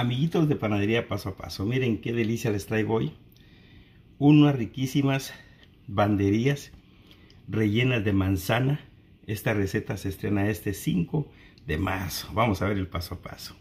Amiguitos de panadería paso a paso, miren qué delicia les traigo hoy. Unas riquísimas banderías rellenas de manzana. Esta receta se estrena este 5 de marzo. Vamos a ver el paso a paso.